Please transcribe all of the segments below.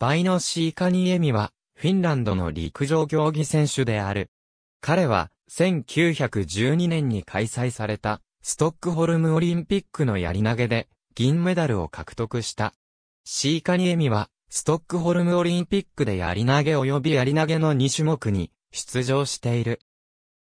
バイノ・シーカニエミは、フィンランドの陸上競技選手である。彼は、1912年に開催された、ストックホルムオリンピックのやり投げで、銀メダルを獲得した。シーカニエミは、ストックホルムオリンピックでやり投げ及びやり投げの2種目に出場している。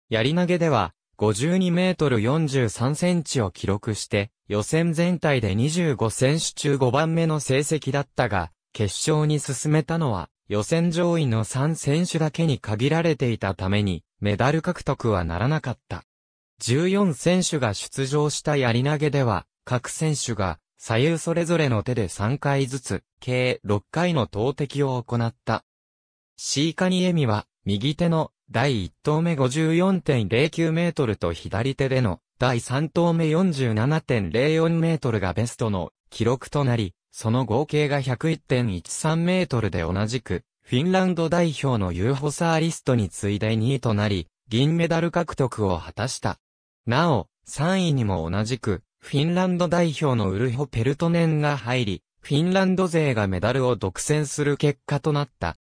やり投げでは、52メートル43センチを記録して、予選全体で25選手中5番目の成績だったが、決勝に進めたのは、予選上位の3選手だけに限られていたために、メダル獲得はならなかった。14選手が出場したやり投げでは、各選手が左右それぞれの手で3回ずつ、計6回の投擲を行った。シーカニエミは、右手の第1投目54.09メートルと左手での第3投目47.04メートルがベストの記録となり、その合計が101.13メートルで同じく、フィンランド代表のユーホサーリストに次いで2位となり、銀メダル獲得を果たした。なお、3位にも同じく、フィンランド代表のウルホ・ペルトネンが入り、フィンランド勢がメダルを独占する結果となった。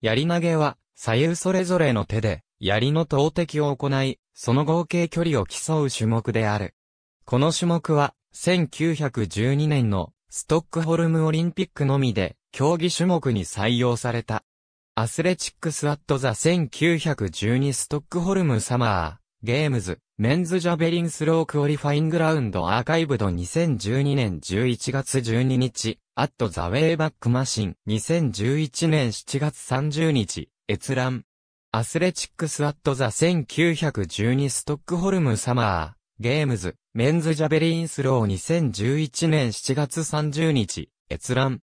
やり投げは、左右それぞれの手で、槍の投擲を行い、その合計距離を競う種目である。この種目は、1912年のストックホルムオリンピックのみで競技種目に採用された。アスレチックスアットザ1912ストックホルムサマー、ゲームズ、メンズジャベリンスロークオリファイングラウンドアーカイブド2012年11月12日、アットザウェイバックマシン2011年7月30日、閲覧。アスレチックスアットザ1912ストックホルムサマー、ゲームズ、メンズジャベリンスロー2011年7月30日、閲覧。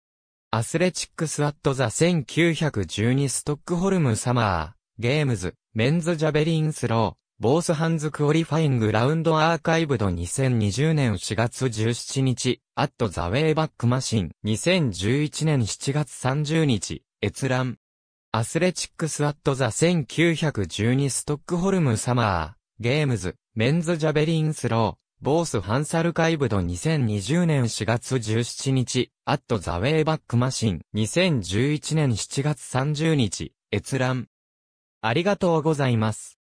アスレチックスアットザ1912ストックホルムサマー、ゲームズ、メンズジャベリンスロー、ボースハンズクオリファイングラウンドアーカイブド2020年4月17日、アットザウェイバックマシン2011年7月30日、閲覧。アスレチックスアットザ1912ストックホルムサマー、ゲームズ、メンズジャベリンスロー、ボース・ハンサルカイブド2020年4月17日、アット・ザ・ウェイ・バック・マシン2011年7月30日、閲覧。ありがとうございます。